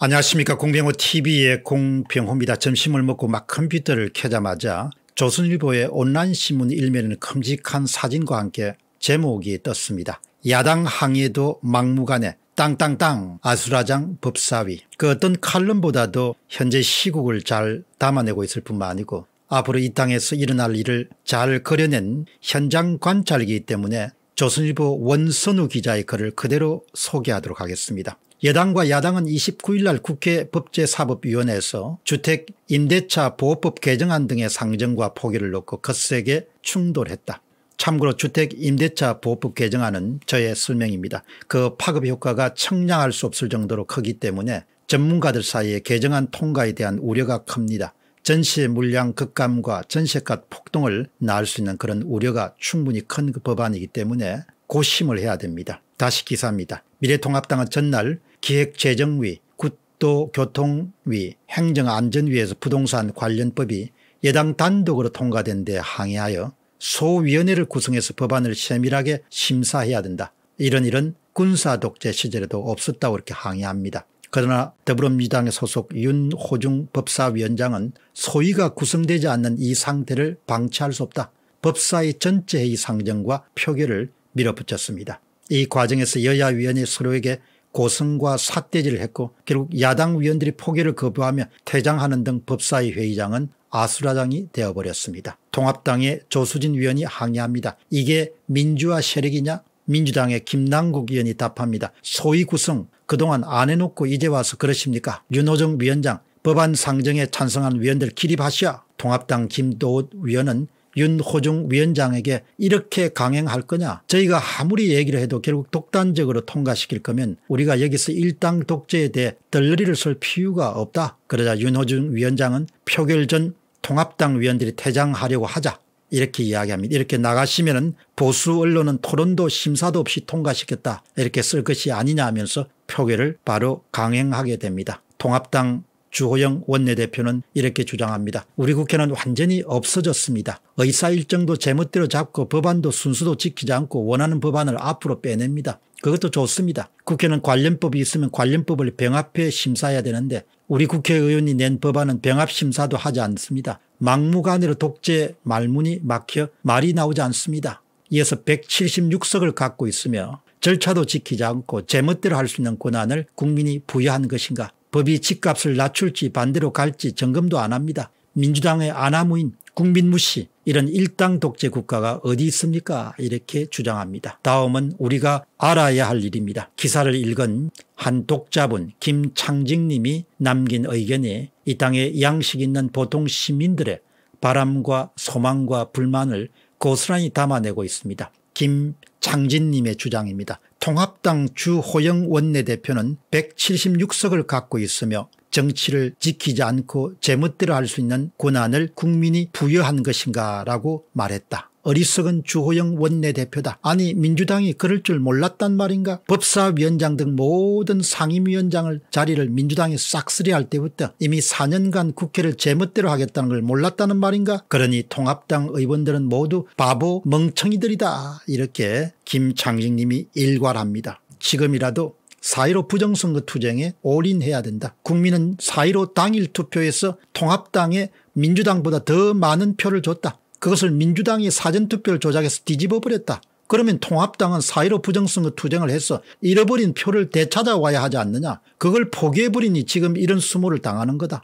안녕하십니까 공병호 tv의 공병호입니다. 점심을 먹고 막 컴퓨터를 켜자마자 조선일보의 온라인 신문 일면에는 큼직한 사진과 함께 제목이 떴습니다. 야당 항의도 막무가내 땅땅땅 아수라장 법사위 그 어떤 칼럼보다도 현재 시국을 잘 담아내고 있을 뿐만 아니고 앞으로 이 땅에서 일어날 일을 잘 그려낸 현장 관찰이기 때문에 조선일보 원선우 기자의 글을 그대로 소개하도록 하겠습니다. 여당과 야당은 29일 날 국회 법제사법위원회에서 주택 임대차 보호법 개정안 등의 상정과 포기를 놓고 거세게 충돌했다. 참고로 주택 임대차 보호법 개정안은 저의 설명입니다. 그 파급 효과가 청량할 수 없을 정도로 크기 때문에 전문가들 사이에 개정안 통과에 대한 우려가 큽니다. 전시 물량 급감과 전세값폭동을 낳을 수 있는 그런 우려가 충분히 큰그 법안이기 때문에 고심을 해야 됩니다. 다시 기사입니다. 미래통합당은 전날 기획재정위, 국도교통위, 행정안전위에서 부동산 관련법이 예당 단독으로 통과된 데 항의하여 소위원회를 구성해서 법안을 세밀하게 심사해야 된다. 이런 일은 군사독재 시절에도 없었다고 이렇게 항의합니다. 그러나 더불어민주당의 소속 윤호중 법사위원장은 소위가 구성되지 않는 이 상태를 방치할 수 없다. 법사위 전체회의 상정과 표결을 밀어붙였습니다. 이 과정에서 여야위원이 서로에게 고성과 삭대질을 했고 결국 야당 위원들이 포기를 거부하며 퇴장하는 등 법사위 회의장은 아수라장이 되어버렸습니다. 통합당의 조수진 위원이 항의합니다. 이게 민주화 세력이냐 민주당의 김남국 의원이 답합니다. 소위 구성 그동안 안 해놓고 이제 와서 그러십니까 윤호정 위원장 법안 상정에 찬성한 위원들 기립하시오. 통합당 김도 위원은 윤호중 위원장에게 이렇게 강행할 거냐 저희가 아무리 얘기를 해도 결국 독단적으로 통과시킬 거면 우리가 여기서 일당 독재에 대해 덜러리를 쓸 필요가 없다. 그러자 윤호중 위원장은 표결 전 통합당 위원들이 퇴장하려고 하자 이렇게 이야기합니다. 이렇게 나가시면 보수 언론은 토론도 심사도 없이 통과시켰다 이렇게 쓸 것이 아니냐 하면서 표결을 바로 강행하게 됩니다. 통합당 주호영 원내대표는 이렇게 주장합니다. 우리 국회는 완전히 없어졌습니다. 의사 일정도 제멋대로 잡고 법안도 순수도 지키지 않고 원하는 법안을 앞으로 빼냅니다. 그것도 좋습니다. 국회는 관련법이 있으면 관련법을 병합해 심사해야 되는데 우리 국회의원이 낸 법안은 병합심사도 하지 않습니다. 막무가내로 독재 말문이 막혀 말이 나오지 않습니다. 이어서 176석을 갖고 있으며 절차도 지키지 않고 제멋대로 할 수 있는 권한을 국민이 부여한 것인가 법이 집값을 낮출지 반대로 갈지 점검도 안 합니다. 민주당의 아나무인 국민 무시 이런 일당 독재 국가가 어디 있습니까 이렇게 주장합니다. 다음은 우리가 알아야 할 일입니다. 기사를 읽은 한 독자분 김창직 님이 남긴 의견에 이 땅에 양식 있는 보통 시민들의 바람과 소망과 불만을 고스란히 담아내고 있습니다. 김창진 님의 주장입니다. 통합당 주호영 원내대표는 176석을 갖고 있으며 정치를 지키지 않고 제멋대로 할 수 있는 권한을 국민이 부여한 것인가 라고 말했다. 어리석은 주호영 원내대표다. 아니 민주당이 그럴 줄 몰랐단 말인가 법사위원장 등 모든 상임위원장을 자리를 민주당이 싹쓸이할 때부터 이미 4년간 국회를 제멋대로 하겠다는 걸 몰랐다는 말인가 그러니 통합당 의원들은 모두 바보 멍청이들이다 이렇게 김창식님이 일괄합니다. 지금이라도 4.15 부정선거 투쟁에 올인해야 된다. 국민은 4.15 당일 투표에서 통합당에 민주당보다 더 많은 표를 줬다. 그것을 민주당이 사전투표를 조작해서 뒤집어버렸다. 그러면 통합당은 사1로 부정선거 투쟁을 해서 잃어버린 표를 되찾아와야 하지 않느냐. 그걸 포기해버리니 지금 이런 수모를 당하는 거다.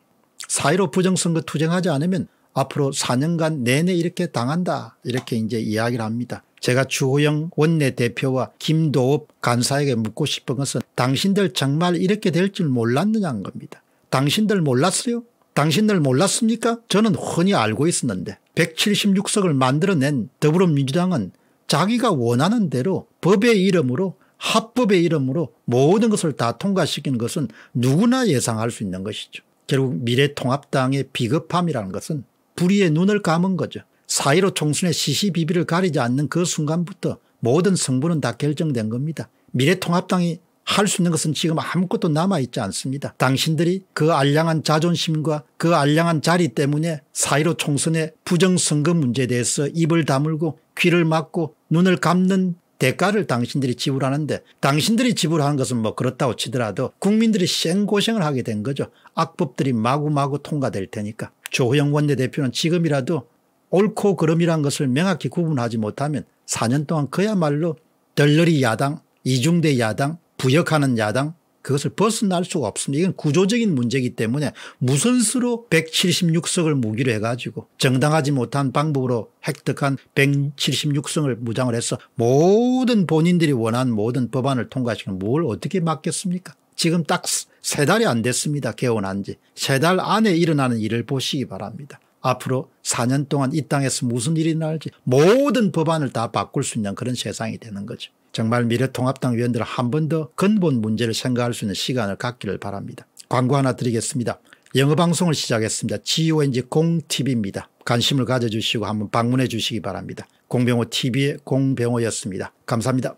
사1로 부정선거 투쟁하지 않으면 앞으로 4년간 내내 이렇게 당한다. 이렇게 이제 이야기를 합니다. 제가 주호영 원내대표와 김도읍 간사에게 묻고 싶은 것은 당신들 정말 이렇게 될 줄 몰랐느냐는 겁니다. 당신들 몰랐어요? 당신들 몰랐습니까? 저는 흔히 알고 있었는데 176석을 만들어낸 더불어민주당은 자기가 원하는 대로 법의 이름으로 합법의 이름으로 모든 것을 다 통과시키는 것은 누구나 예상할 수 있는 것이죠. 결국 미래통합당의 비겁함이라는 것은 불의의 눈을 감은 거죠. 4.15 총선의 시시비비를 가리지 않는 그 순간부터 모든 성분은 다 결정된 겁니다. 미래통합당이 할수 있는 것은 지금 아무것도 남아있지 않습니다. 당신들이 그 알량한 자존심과 그 알량한 자리 때문에 사이로 총선의 부정선거 문제에 대해서 입을 다물고 귀를 막고 눈을 감는 대가를 당신들이 지불하는데 당신들이 지불하는 것은 뭐 그렇다고 치더라도 국민들이 쌩 고생을 하게 된 거죠. 악법들이 마구마구 통과될 테니까. 조호영 원내대표는 지금이라도 옳고 그름이란 것을 명확히 구분하지 못하면 4년 동안 그야말로 덜러리 야당 이중대 야당 부역하는 야당 그것을 벗어날 수가 없습니다. 이건 구조적인 문제이기 때문에 무선수로 176석을 무기로 해가지고 정당하지 못한 방법으로 획득한 1 7 6석을 무장을 해서 모든 본인들이 원한 모든 법안을 통과시키면뭘 어떻게 막겠습니까 지금 딱 세 달이 안 됐습니다. 개원한 지. 세 달 안에 일어나는 일을 보시기 바랍니다. 앞으로 4년 동안 이 땅에서 무슨 일이 날지 모든 법안을 다 바꿀 수 있는 그런 세상이 되는 거죠. 정말 미래통합당 위원들 한 번 더 근본 문제를 생각할 수 있는 시간을 갖기를 바랍니다. 광고 하나 드리겠습니다. 영어 방송을 시작했습니다. GONG 공TV입니다. 관심을 가져주시고 한번 방문해 주시기 바랍니다. 공병호 TV의 공병호였습니다. 감사합니다.